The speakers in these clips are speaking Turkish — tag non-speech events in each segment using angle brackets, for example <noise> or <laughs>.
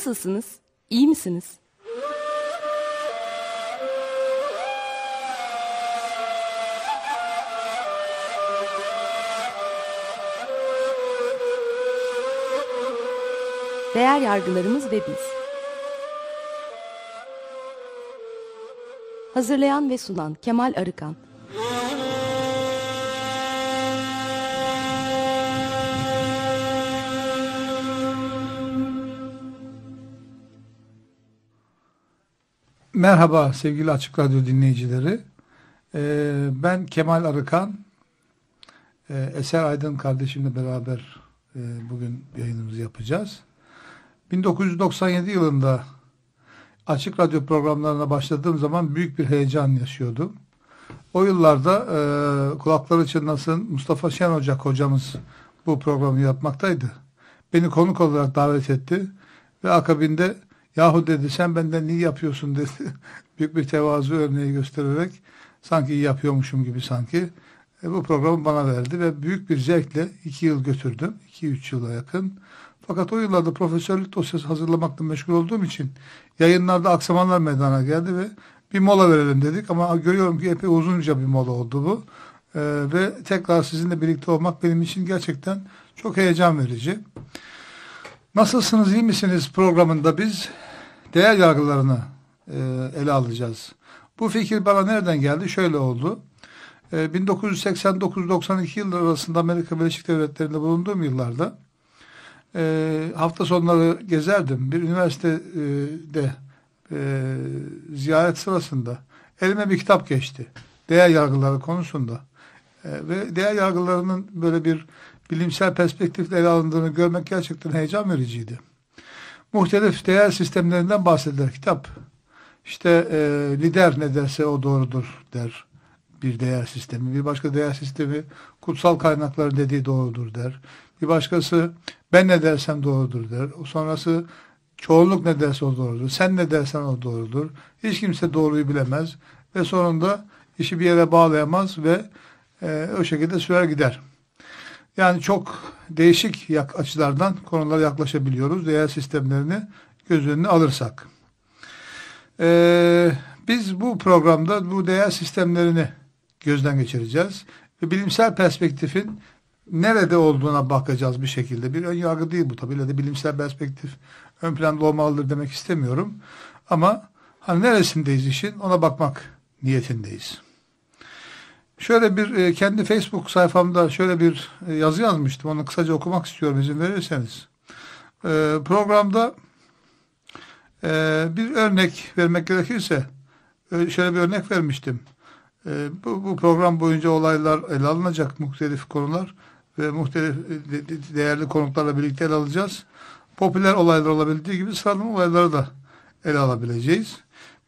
Nasılsınız? İyi misiniz? Değer yargılarımız ve biz. Hazırlayan ve sunan Kemal Arıkan. Merhaba sevgili Açık Radyo dinleyicileri. Ee, ben Kemal Arıkan. Ee, Eser Aydın kardeşimle beraber e, bugün yayınımızı yapacağız. 1997 yılında Açık Radyo programlarına başladığım zaman büyük bir heyecan yaşıyordum. O yıllarda e, kulakları çınlasın Mustafa Şen Ocak hocamız bu programı yapmaktaydı. Beni konuk olarak davet etti ve akabinde Yahu dedi sen benden niye yapıyorsun dedi. <laughs> Büyük bir tevazu örneği göstererek sanki yapıyormuşum gibi sanki. E, bu programı bana verdi ve büyük bir zevkle iki yıl götürdüm. iki üç yıla yakın. Fakat o yıllarda profesörlük dosyası hazırlamakla meşgul olduğum için yayınlarda aksamalar meydana geldi ve bir mola verelim dedik ama görüyorum ki epey uzunca bir mola oldu bu. Ee, ve tekrar sizinle birlikte olmak benim için gerçekten çok heyecan verici. Nasılsınız iyi misiniz programında biz değer yargılarını e, ele alacağız. Bu fikir bana nereden geldi? Şöyle oldu. E, 1989-92 yılları arasında Amerika Birleşik Devletleri'nde bulunduğum yıllarda e, hafta sonları gezerdim. Bir üniversitede e, ziyaret sırasında elime bir kitap geçti. Değer yargıları konusunda. E, ve değer yargılarının böyle bir bilimsel perspektifle ele alındığını görmek gerçekten heyecan vericiydi. Muhtelif değer sistemlerinden bahseder kitap. İşte e, lider ne derse o doğrudur der bir değer sistemi. Bir başka değer sistemi kutsal kaynakların dediği doğrudur der. Bir başkası ben ne dersem doğrudur der. O sonrası çoğunluk ne derse o doğrudur. Sen ne dersen o doğrudur. Hiç kimse doğruyu bilemez ve sonunda işi bir yere bağlayamaz ve e, o şekilde sürer gider. Yani çok değişik açılardan konulara yaklaşabiliyoruz. Değer sistemlerini göz önüne alırsak. Ee, biz bu programda bu değer sistemlerini gözden geçireceğiz. Ve bilimsel perspektifin nerede olduğuna bakacağız bir şekilde. Bir ön yargı değil bu tabii. İle de bilimsel perspektif ön planda olmalıdır demek istemiyorum. Ama hani neresindeyiz işin ona bakmak niyetindeyiz. Şöyle bir e, kendi Facebook sayfamda şöyle bir e, yazı yazmıştım. Onu kısaca okumak istiyorum izin verirseniz. E, programda bir örnek vermek gerekirse şöyle bir örnek vermiştim. Bu, program boyunca olaylar ele alınacak muhtelif konular ve muhtelif değerli konuklarla birlikte ele alacağız. Popüler olaylar olabildiği gibi sıradan olayları da ele alabileceğiz.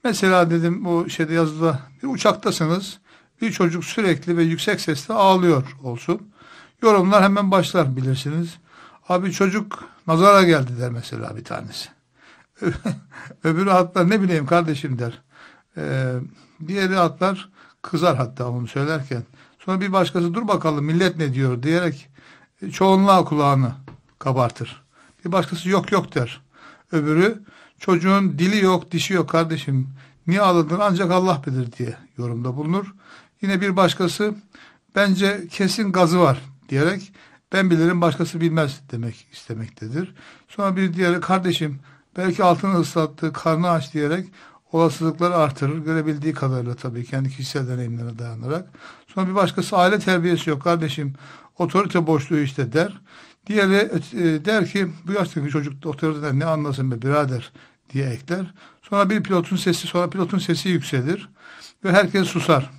Mesela dedim bu şeyde yazıda bir uçaktasınız bir çocuk sürekli ve yüksek sesle ağlıyor olsun. Yorumlar hemen başlar bilirsiniz. Abi çocuk nazara geldi der mesela bir tanesi. <laughs> Öbürü atlar ne bileyim kardeşim der. Ee, diğeri atlar kızar hatta onu söylerken. Sonra bir başkası dur bakalım millet ne diyor diyerek e, çoğunluğa kulağını kabartır. Bir başkası yok yok der. Öbürü çocuğun dili yok dişi yok kardeşim niye ağladın ancak Allah bilir diye yorumda bulunur. Yine bir başkası bence kesin gazı var diyerek ben bilirim başkası bilmez demek istemektedir. Sonra bir diğeri kardeşim belki altını ıslattı, karnı aç diyerek olasılıkları artırır. Görebildiği kadarıyla tabii kendi kişisel deneyimlerine dayanarak. Sonra bir başkası aile terbiyesi yok kardeşim otorite boşluğu işte der. Diğeri e, der ki bu yaştaki çocuk otoriteden ne anlasın be birader diye ekler. Sonra bir pilotun sesi sonra pilotun sesi yükselir ve herkes susar.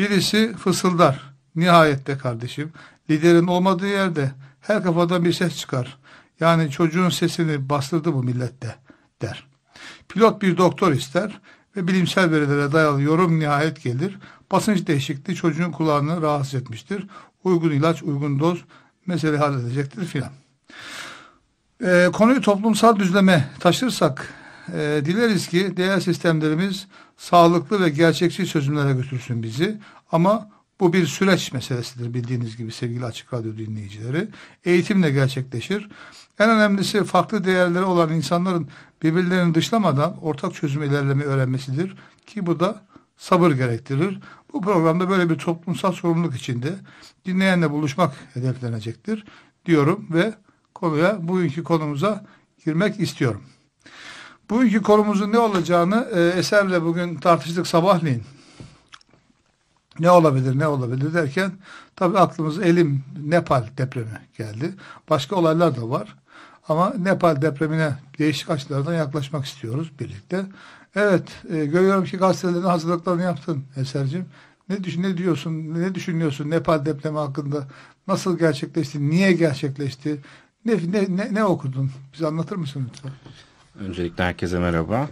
Birisi fısıldar. Nihayette kardeşim liderin olmadığı yerde her kafadan bir ses çıkar. Yani çocuğun sesini bastırdı bu millette der. Pilot bir doktor ister ve bilimsel verilere dayalı yorum nihayet gelir. Basınç değişikliği çocuğun kulağını rahatsız etmiştir. Uygun ilaç, uygun doz mesele halledecektir filan. E, konuyu toplumsal düzleme taşırsak e, dileriz ki değer sistemlerimiz sağlıklı ve gerçekçi çözümlere götürsün bizi. Ama bu bir süreç meselesidir bildiğiniz gibi sevgili Açık Radyo dinleyicileri. Eğitimle gerçekleşir. En önemlisi farklı değerleri olan insanların birbirlerini dışlamadan ortak çözüm ilerleme öğrenmesidir. Ki bu da sabır gerektirir. Bu programda böyle bir toplumsal sorumluluk içinde dinleyenle buluşmak hedeflenecektir diyorum ve konuya bugünkü konumuza girmek istiyorum. Bugünkü konumuzun ne olacağını e, Eser'le bugün tartıştık sabahleyin. Ne olabilir, ne olabilir derken tabi aklımız Elim, Nepal depremi geldi. Başka olaylar da var. Ama Nepal depremine değişik açılardan yaklaşmak istiyoruz birlikte. Evet, e, görüyorum ki gazetelerin hazırlıklarını yaptın Eser'cim. Ne, düşün, ne diyorsun, ne düşünüyorsun Nepal depremi hakkında? Nasıl gerçekleşti, niye gerçekleşti? Ne, ne, ne, ne okudun? Bize anlatır mısın lütfen? Öncelikle herkese merhaba.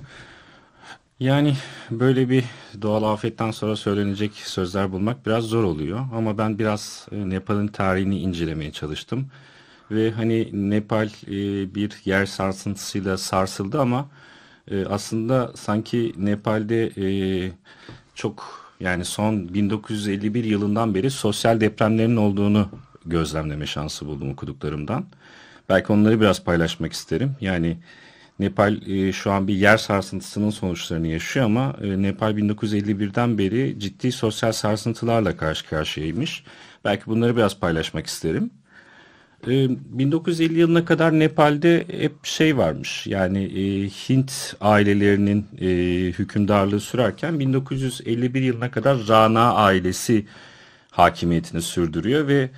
Yani böyle bir doğal afetten sonra söylenecek sözler bulmak biraz zor oluyor. Ama ben biraz e, Nepal'in tarihini incelemeye çalıştım. Ve hani Nepal e, bir yer sarsıntısıyla sarsıldı ama e, aslında sanki Nepal'de çok yani son 1951 yılından beri sosyal depremlerin olduğunu gözlemleme şansı buldum okuduklarımdan. Belki onları biraz paylaşmak isterim. Yani Nepal e, şu an bir yer sarsıntısının sonuçlarını yaşıyor ama e, Nepal 1951'den beri ciddi sosyal sarsıntılarla karşı karşıyaymış. Belki bunları biraz paylaşmak isterim. E, 1950 yılına kadar Nepal'de hep şey varmış yani e, Hint ailelerinin e, hükümdarlığı sürerken 1951 yılına kadar Rana ailesi hakimiyetini sürdürüyor ve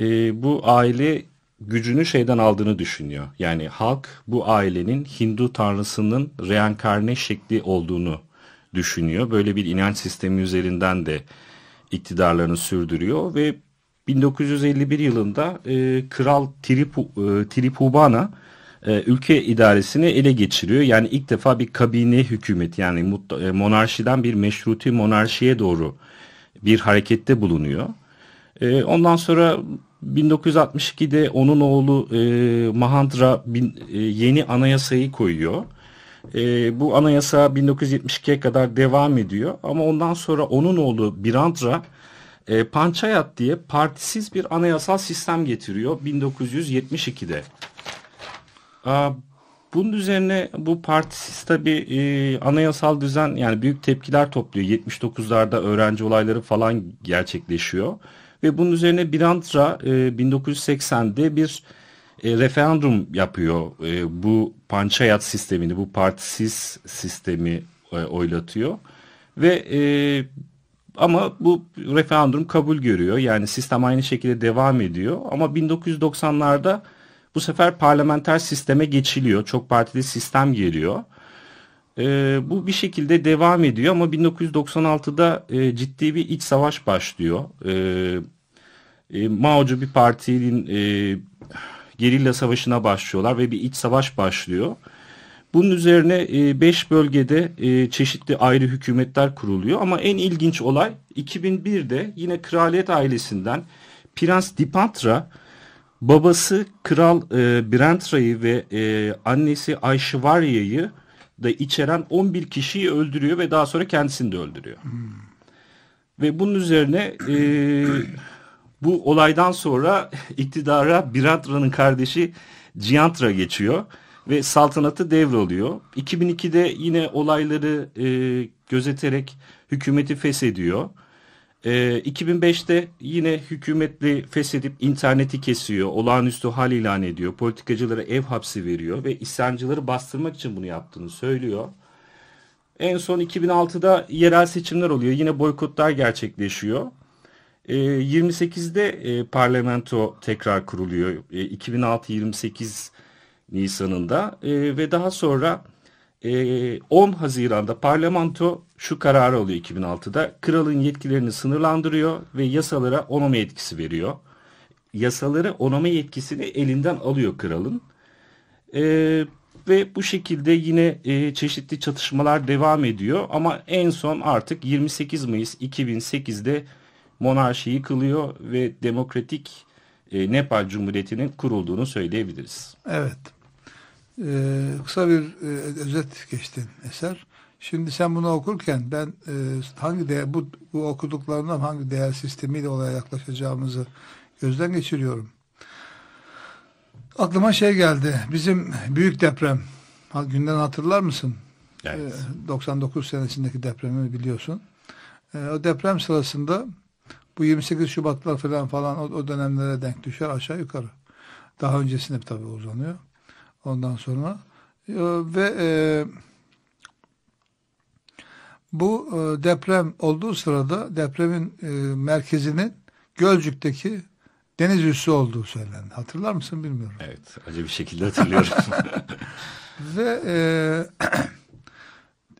e, bu aile gücünü şeyden aldığını düşünüyor. Yani halk bu ailenin Hindu tanrısının reenkarne şekli olduğunu düşünüyor. Böyle bir inanç sistemi üzerinden de iktidarlarını sürdürüyor ve 1951 yılında e, Kral Tripu e, Tripubana e, ülke idaresini ele geçiriyor. Yani ilk defa bir kabine hükümet yani mut, e, monarşiden bir meşruti monarşiye doğru bir harekette bulunuyor. E, ondan sonra 1962'de onun oğlu e, Mahandra bin, e, yeni anayasayı koyuyor. E, bu anayasa 1972'ye kadar devam ediyor ama ondan sonra onun oğlu Birandra e, Panchayat diye partisiz bir anayasal sistem getiriyor 1972'de. A, bunun üzerine bu partisiz tabi e, anayasal düzen yani büyük tepkiler topluyor. 79'larda öğrenci olayları falan gerçekleşiyor ve bunun üzerine Birantra e, 1980'de bir e, referandum yapıyor. E, bu pançayat sistemini, bu partisiz sistemi e, oylatıyor ve e, ama bu referandum kabul görüyor. Yani sistem aynı şekilde devam ediyor ama 1990'larda bu sefer parlamenter sisteme geçiliyor. Çok partili sistem geliyor. E, bu bir şekilde devam ediyor ama 1996'da e, ciddi bir iç savaş başlıyor. E, e, Mao'cu bir partinin e, gerilla savaşına başlıyorlar ve bir iç savaş başlıyor. Bunun üzerine 5 e, bölgede e, çeşitli ayrı hükümetler kuruluyor ama en ilginç olay 2001'de yine kraliyet ailesinden Prens Dipatra babası Kral e, Brentra'yı ve annesi Ayşivarya'yı da içeren 11 kişiyi öldürüyor ve daha sonra kendisini de öldürüyor. Hmm. Ve bunun üzerine bu olaydan sonra <laughs> iktidara Biradra'nın kardeşi Ciantra geçiyor ve saltanatı devralıyor. 2002'de yine olayları e, gözeterek hükümeti feshediyor. E, 2005'te yine hükümetli feshedip interneti kesiyor, olağanüstü hal ilan ediyor, politikacılara ev hapsi veriyor ve isyancıları bastırmak için bunu yaptığını söylüyor. En son 2006'da yerel seçimler oluyor. Yine boykotlar gerçekleşiyor. 28'de ee, e, parlamento tekrar kuruluyor. 2006-28 e, Nisan'ında e, ve daha sonra 10 Haziran'da parlamento şu kararı alıyor 2006'da. Kralın yetkilerini sınırlandırıyor ve yasalara onome etkisi veriyor. Yasaları onome yetkisini elinden alıyor kralın. ve bu şekilde yine çeşitli çatışmalar devam ediyor ama en son artık 28 Mayıs 2008'de Monarşi yıkılıyor ve demokratik e, Nepal Cumhuriyeti'nin kurulduğunu söyleyebiliriz. Evet. Ee, kısa bir e, özet geçtin eser. Şimdi sen bunu okurken ben e, hangi değer, bu, bu okuduklarından hangi değer sistemiyle olaya yaklaşacağımızı gözden geçiriyorum. Aklıma şey geldi. Bizim büyük deprem. Günden hatırlar mısın? Evet. E, 99 senesindeki depremi biliyorsun. E, o deprem sırasında bu 28 Şubatlar falan falan o, o dönemlere denk düşer aşağı yukarı. Daha öncesine tabii uzanıyor. Ondan sonra e, ve e, bu e, deprem olduğu sırada depremin e, merkezinin Gölcük'teki deniz üssü olduğu söylendi. Hatırlar mısın bilmiyorum. Evet, acı bir şekilde hatırlıyorum. <laughs> <laughs> Ve e, <clears throat>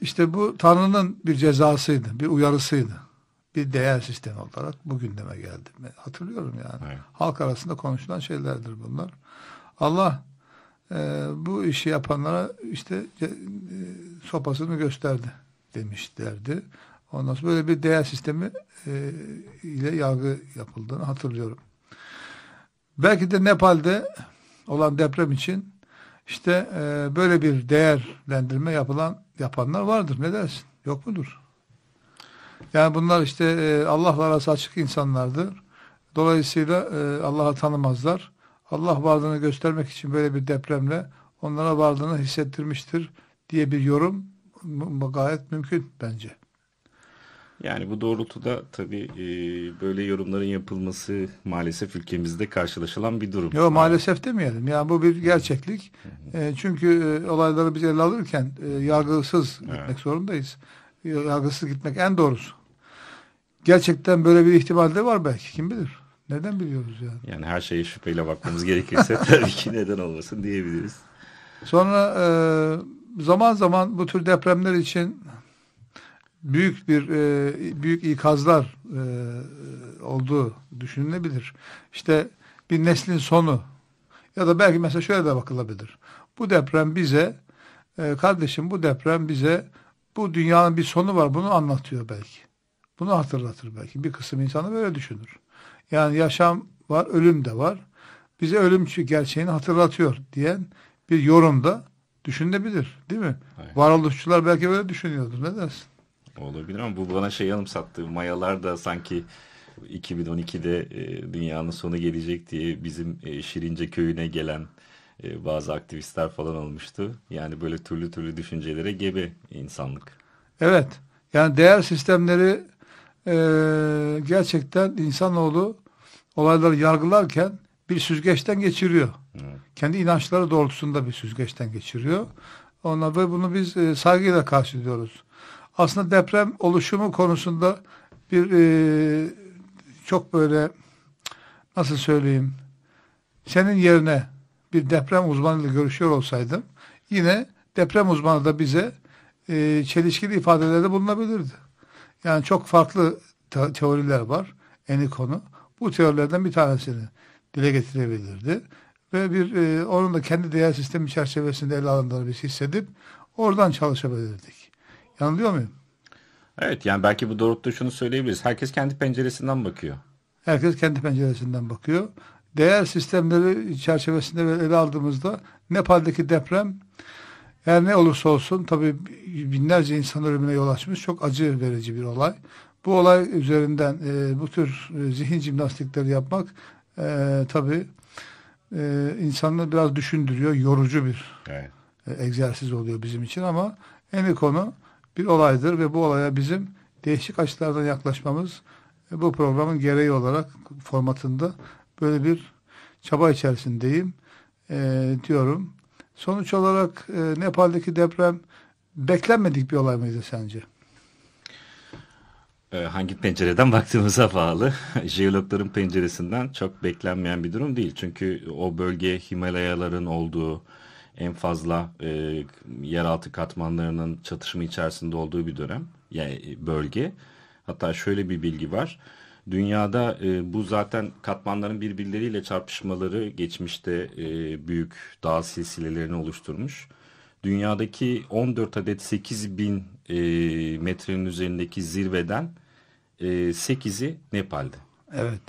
işte bu Tanrı'nın bir cezasıydı, bir uyarısıydı bir değer sistemi olarak bu gündeme geldi. Hatırlıyorum yani. Evet. Halk arasında konuşulan şeylerdir bunlar. Allah e, bu işi yapanlara işte e, sopasını gösterdi demişlerdi. Ondan sonra böyle bir değer sistemi e, ile yargı yapıldığını hatırlıyorum. Belki de Nepal'de olan deprem için işte e, böyle bir değerlendirme yapılan yapanlar vardır. Ne dersin? Yok mudur? Yani bunlar işte e, Allah'la arası açık insanlardır. Dolayısıyla e, Allah'ı tanımazlar. Allah varlığını göstermek için böyle bir depremle onlara varlığını hissettirmiştir diye bir yorum gayet mümkün bence. Yani bu doğrultuda tabii e, böyle yorumların yapılması maalesef ülkemizde karşılaşılan bir durum. Yok maalesef demeyelim. Yani bu bir gerçeklik. E, çünkü e, olayları biz ele alırken e, yargısız evet. gitmek zorundayız yargısız gitmek en doğrusu. Gerçekten böyle bir ihtimal de var belki kim bilir. Neden biliyoruz yani? Yani her şeye şüpheyle bakmamız gerekirse <laughs> tabii ki neden olmasın diyebiliriz. Sonra e, zaman zaman bu tür depremler için büyük bir e, büyük ikazlar e, olduğu düşünülebilir. İşte bir neslin sonu ya da belki mesela şöyle de bakılabilir. Bu deprem bize e, kardeşim bu deprem bize bu dünyanın bir sonu var bunu anlatıyor belki. Bunu hatırlatır belki. Bir kısım insanı böyle düşünür. Yani yaşam var, ölüm de var. Bize ölüm gerçeğini hatırlatıyor diyen bir yorumda düşünebilir değil mi? Hayır. Varoluşçular belki böyle düşünüyordur. Ne dersin? Olabilir ama bu bana şey sattı. Mayalar da sanki 2012'de e, dünyanın sonu gelecek diye bizim e, Şirince köyüne gelen e, bazı aktivistler falan olmuştu. Yani böyle türlü türlü düşüncelere gebe insanlık. Evet. Yani değer sistemleri e, gerçekten insanoğlu olayları yargılarken bir süzgeçten geçiriyor. Evet. Kendi inançları doğrultusunda bir süzgeçten geçiriyor. Ona ve bunu biz e, saygıyla karşılıyoruz. Aslında deprem oluşumu konusunda bir e, çok böyle nasıl söyleyeyim senin yerine bir deprem uzmanıyla görüşüyor olsaydım yine deprem uzmanı da bize e, çelişkili ifadelerde bulunabilirdi. Yani çok farklı te teoriler var eni konu. Bu teorilerden bir tanesini dile getirebilirdi. Ve bir e, onun da kendi değer sistemi çerçevesinde ele alındığını biz hissedip oradan çalışabilirdik. Yanılıyor muyum? Evet yani belki bu doğrultuda şunu söyleyebiliriz. Herkes kendi penceresinden bakıyor. Herkes kendi penceresinden bakıyor değer sistemleri çerçevesinde ele aldığımızda Nepal'deki deprem eğer ne olursa olsun tabi binlerce insan ölümüne yol açmış çok acı verici bir olay. Bu olay üzerinden e, bu tür e, zihin jimnastikleri yapmak e, tabi e, insanı biraz düşündürüyor, yorucu bir evet. E, egzersiz oluyor bizim için ama en konu bir olaydır ve bu olaya bizim değişik açılardan yaklaşmamız e, bu programın gereği olarak formatında böyle bir çaba içerisindeyim e, diyorum. Sonuç olarak e, Nepal'deki deprem beklenmedik bir olay mıydı sence? E, hangi pencereden <laughs> baktığımıza bağlı. <laughs> Jeologların penceresinden çok beklenmeyen bir durum değil. Çünkü o bölge Himalayaların olduğu, en fazla e, yeraltı katmanlarının çatışma içerisinde olduğu bir dönem, yani bölge. Hatta şöyle bir bilgi var. Dünyada e, bu zaten katmanların birbirleriyle çarpışmaları geçmişte e, büyük dağ silsilelerini oluşturmuş. Dünyadaki 14 adet 8 bin e, metrenin üzerindeki zirveden e, 8'i Nepal'de. Evet.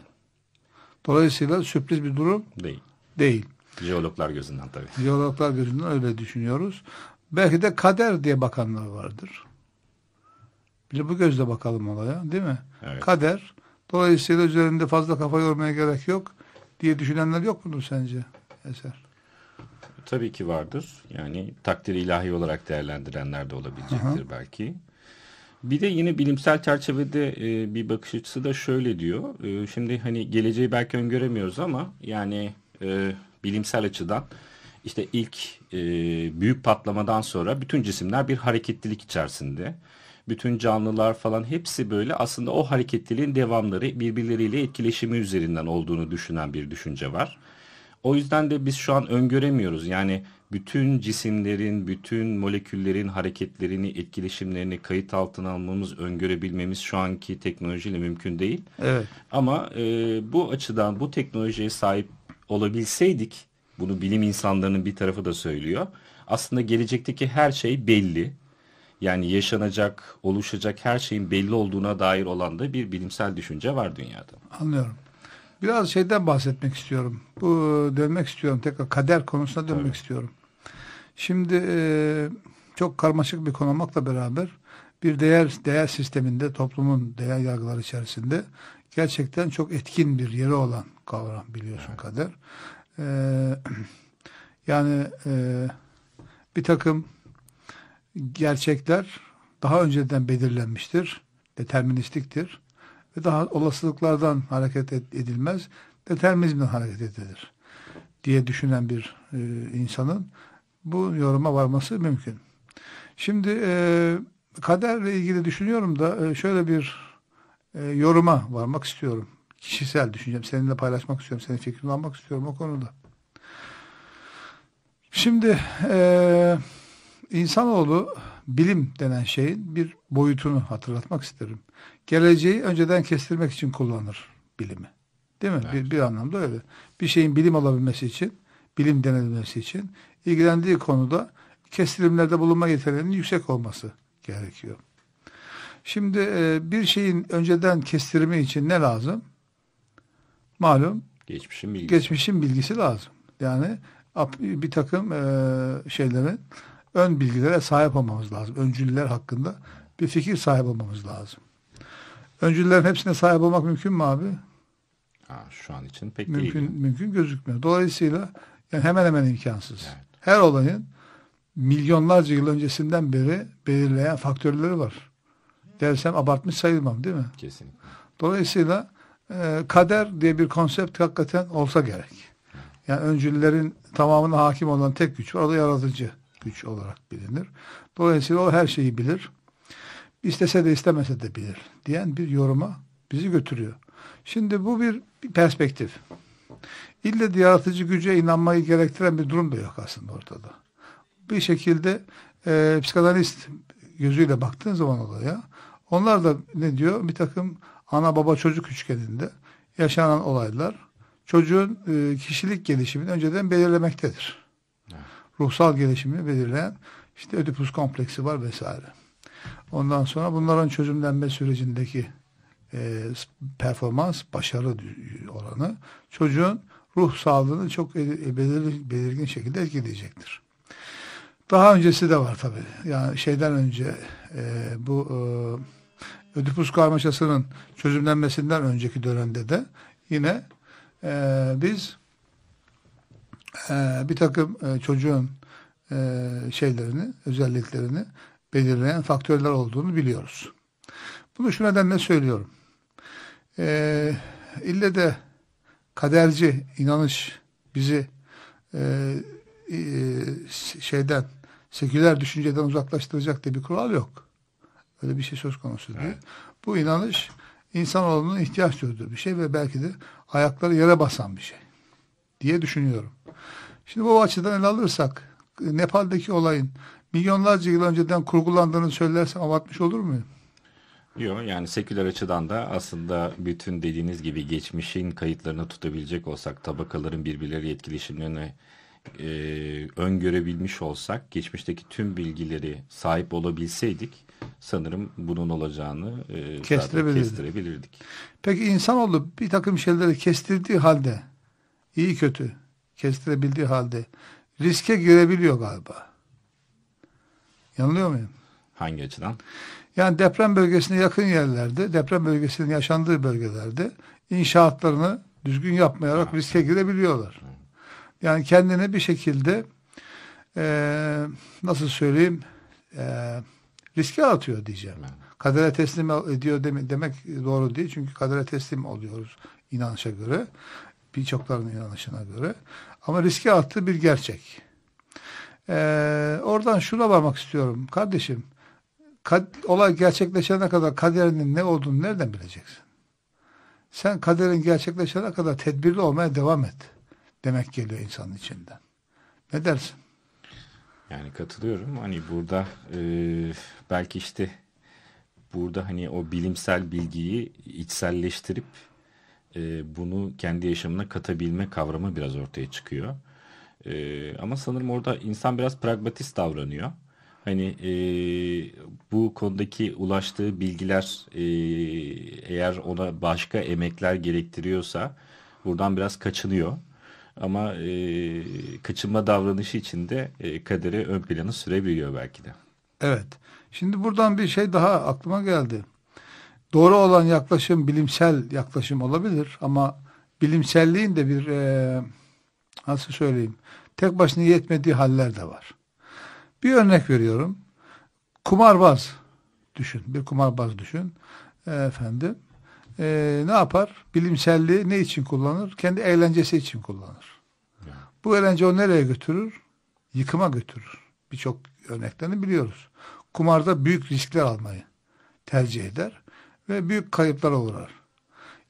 Dolayısıyla sürpriz bir durum değil. Değil. Jeologlar gözünden tabii. Jeologlar gözünden öyle düşünüyoruz. Belki de kader diye bakanlar vardır. Bir bu gözle bakalım olaya değil mi? Evet. Kader Dolayısıyla üzerinde fazla kafa yormaya gerek yok diye düşünenler yok mudur sence Eser? Tabii ki vardır. Yani takdir ilahi olarak değerlendirenler de olabilecektir Aha. belki. Bir de yine bilimsel çerçevede e, bir bakış açısı da şöyle diyor. E, şimdi hani geleceği belki öngöremiyoruz ama yani e, bilimsel açıdan işte ilk e, büyük patlamadan sonra bütün cisimler bir hareketlilik içerisinde bütün canlılar falan hepsi böyle aslında o hareketliliğin devamları birbirleriyle etkileşimi üzerinden olduğunu düşünen bir düşünce var. O yüzden de biz şu an öngöremiyoruz. Yani bütün cisimlerin, bütün moleküllerin hareketlerini, etkileşimlerini kayıt altına almamız, öngörebilmemiz şu anki teknolojiyle mümkün değil. Evet. Ama e, bu açıdan bu teknolojiye sahip olabilseydik, bunu bilim insanlarının bir tarafı da söylüyor. Aslında gelecekteki her şey belli yani yaşanacak, oluşacak her şeyin belli olduğuna dair olan da bir bilimsel düşünce var dünyada. Anlıyorum. Biraz şeyden bahsetmek istiyorum. Bu dönmek istiyorum tekrar kader konusuna dönmek Tabii. istiyorum. Şimdi e, çok karmaşık bir konu olmakla beraber bir değer değer sisteminde toplumun değer yargıları içerisinde gerçekten çok etkin bir yeri olan kavram biliyorsun evet. kader. E, <clears throat> yani e, bir takım gerçekler daha önceden belirlenmiştir, deterministiktir ve daha olasılıklardan hareket edilmez, determinizmden hareket edilir diye düşünen bir e, insanın bu yoruma varması mümkün. Şimdi e, kaderle ilgili düşünüyorum da e, şöyle bir e, yoruma varmak istiyorum. Kişisel düşüncem, seninle paylaşmak istiyorum, senin fikrini almak istiyorum o konuda. Şimdi eee İnsanoğlu bilim denen şeyin bir boyutunu hatırlatmak isterim. Geleceği önceden kestirmek için kullanır bilimi. Değil mi? Evet. Bir, bir anlamda öyle. Bir şeyin bilim olabilmesi için, bilim denilmesi için ilgilendiği konuda kestirimlerde bulunma yeteneğinin yüksek olması gerekiyor. Şimdi e, bir şeyin önceden kestirimi için ne lazım? Malum geçmişin bilgisi, geçmişin bilgisi lazım. Yani bir takım e, şeylerin ön bilgilere sahip olmamız lazım. Öncüller hakkında bir fikir sahip olmamız lazım. Öncüllerin hepsine sahip olmak mümkün mü abi? Ha, şu an için pek mümkün, değil. Mümkün gözükmüyor. Dolayısıyla yani hemen hemen imkansız. Evet. Her olayın milyonlarca yıl öncesinden beri belirleyen faktörleri var. Dersem abartmış sayılmam değil mi? Kesinlikle. Dolayısıyla e, kader diye bir konsept hakikaten olsa gerek. Yani öncülerin tamamına hakim olan tek güç var. O da yaratıcı güç olarak bilinir. Dolayısıyla o her şeyi bilir. İstese de istemese de bilir diyen bir yoruma bizi götürüyor. Şimdi bu bir perspektif. İlle de yaratıcı güce inanmayı gerektiren bir durum da yok aslında ortada. Bir şekilde e, psikanalist gözüyle baktığın zaman olaya onlar da ne diyor? Bir takım ana baba çocuk üçgeninde yaşanan olaylar çocuğun e, kişilik gelişimini önceden belirlemektedir ruhsal gelişimi belirleyen işte Ödipus kompleksi var vesaire. Ondan sonra bunların çözümlenme sürecindeki e, performans, başarı oranı çocuğun ruh sağlığını çok e, belirgin, şekilde etkileyecektir. Daha öncesi de var tabii. Yani şeyden önce e, bu e, Ödipus karmaşasının çözümlenmesinden önceki dönemde de yine e, biz ee, bir takım e, çocuğun e, şeylerini, özelliklerini belirleyen faktörler olduğunu biliyoruz. Bunu şu nedenle söylüyorum. E, ille de kaderci inanış bizi e, e, şeyden seküler düşünceden uzaklaştıracak diye bir kural yok. Öyle bir şey söz konusu değil. Evet. Bu inanış insanoğlunun ihtiyaç duyduğu bir şey ve belki de ayakları yere basan bir şey diye düşünüyorum. Şimdi bu açıdan ele alırsak Nepal'deki olayın milyonlarca yıl önceden kurgulandığını söylersem abartmış olur muyum? Yok yani seküler açıdan da aslında bütün dediğiniz gibi geçmişin kayıtlarını tutabilecek olsak tabakaların birbirleri etkileşimlerini e, öngörebilmiş olsak geçmişteki tüm bilgileri sahip olabilseydik sanırım bunun olacağını e, kestirebilirdik. kestirebilirdik. Peki insanoğlu bir takım şeyleri kestirdiği halde iyi kötü kestirebildiği halde riske girebiliyor galiba. Yanılıyor muyum? Hangi açıdan? Yani deprem bölgesine yakın yerlerde, deprem bölgesinin yaşandığı bölgelerde inşaatlarını düzgün yapmayarak ha. riske girebiliyorlar. Yani kendini bir şekilde e, nasıl söyleyeyim e, riske atıyor diyeceğim. Kadere teslim ediyor demek, demek doğru değil. Çünkü kadere teslim oluyoruz inanışa göre birçoklarının inanışına göre. Ama riske attığı bir gerçek. Ee, oradan şuna varmak istiyorum. Kardeşim, kad, olay gerçekleşene kadar kaderinin ne olduğunu nereden bileceksin? Sen kaderin gerçekleşene kadar tedbirli olmaya devam et. Demek geliyor insanın içinden. Ne dersin? Yani katılıyorum. Hani burada e, belki işte burada hani o bilimsel bilgiyi içselleştirip e, bunu kendi yaşamına katabilme kavramı biraz ortaya çıkıyor. E, ama sanırım orada insan biraz pragmatist davranıyor. Hani e, bu konudaki ulaştığı bilgiler e, eğer ona başka emekler gerektiriyorsa buradan biraz kaçınıyor. Ama e, kaçınma davranışı içinde e, kaderi ön plana sürebiliyor belki de. Evet. Şimdi buradan bir şey daha aklıma geldi. Doğru olan yaklaşım bilimsel yaklaşım olabilir ama bilimselliğin de bir e, nasıl söyleyeyim tek başına yetmediği haller de var. Bir örnek veriyorum. Kumarbaz düşün. Bir kumarbaz düşün. E, efendim e, ne yapar? Bilimselliği ne için kullanır? Kendi eğlencesi için kullanır. Bu eğlence o nereye götürür? Yıkıma götürür. Birçok örneklerini biliyoruz. Kumarda büyük riskler almayı tercih eder ve büyük kayıplar uğrar.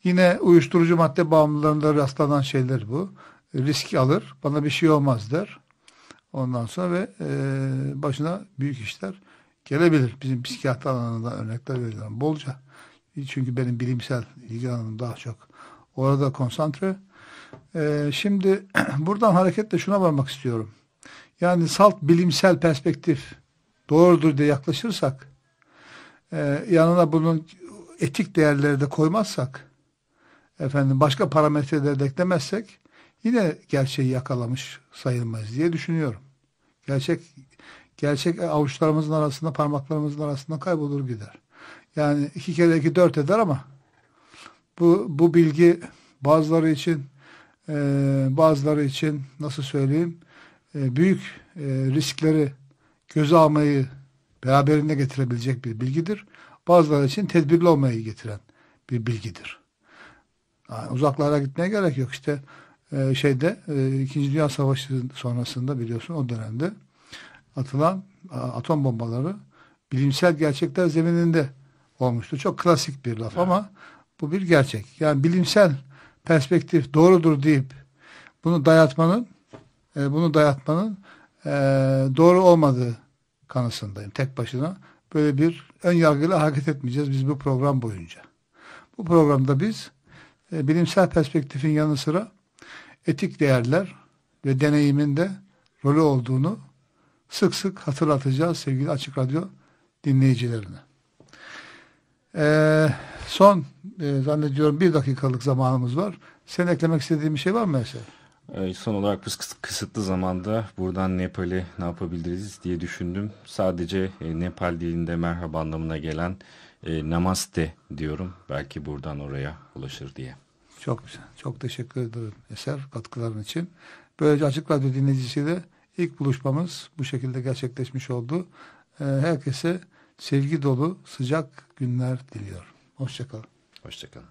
Yine uyuşturucu madde bağımlılarında rastlanan şeyler bu. Risk alır, bana bir şey olmaz der. Ondan sonra ve e, başına büyük işler gelebilir. Bizim psikiyatri alanında örnekler veriyorum bolca. Çünkü benim bilimsel ilgi alanım daha çok. Orada konsantre. E, şimdi <clears throat> buradan hareketle şuna varmak istiyorum. Yani salt bilimsel perspektif doğrudur diye yaklaşırsak e, yanına bunun etik değerleri de koymazsak, efendim başka parametreleri de eklemezsek yine gerçeği yakalamış sayılmaz diye düşünüyorum. Gerçek gerçek avuçlarımızın arasında, parmaklarımızın arasında kaybolur gider. Yani iki kere iki dört eder ama bu, bu bilgi bazıları için e, bazıları için nasıl söyleyeyim e, büyük e, riskleri göze almayı beraberinde getirebilecek bir bilgidir bazıları için tedbirli olmayı getiren bir bilgidir. Yani uzaklara gitmeye gerek yok. İşte e, şeyde e, İkinci Dünya Savaşı sonrasında biliyorsun o dönemde atılan a, atom bombaları bilimsel gerçekler zemininde olmuştu. Çok klasik bir laf evet. ama bu bir gerçek. Yani bilimsel perspektif doğrudur deyip bunu dayatmanın e, bunu dayatmanın e, doğru olmadığı kanısındayım. Tek başına böyle bir ön yargıyla hareket etmeyeceğiz biz bu program boyunca. Bu programda biz e, bilimsel perspektifin yanı sıra etik değerler ve deneyimin de rolü olduğunu sık sık hatırlatacağız sevgili Açık Radyo dinleyicilerine. Ee, son e, zannediyorum bir dakikalık zamanımız var. Sen eklemek istediğin bir şey var mı Eser? Ee, son olarak bu kısıtlı zamanda buradan Nepal'e ne yapabiliriz diye düşündüm. Sadece e, Nepal dilinde merhaba anlamına gelen e, namaste diyorum. Belki buradan oraya ulaşır diye. Çok güzel. Çok teşekkür ederim Eser katkıların için. Böylece Açık Radyo dinleyicisiyle ilk buluşmamız bu şekilde gerçekleşmiş oldu. Ee, herkese sevgi dolu sıcak günler diliyorum. Hoşçakalın. Hoşçakalın.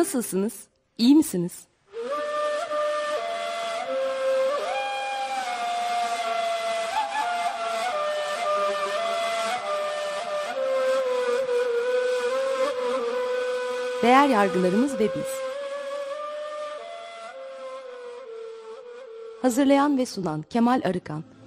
Nasılsınız? İyi misiniz? Değer yargılarımız ve biz. Hazırlayan ve sunan Kemal Arıkan.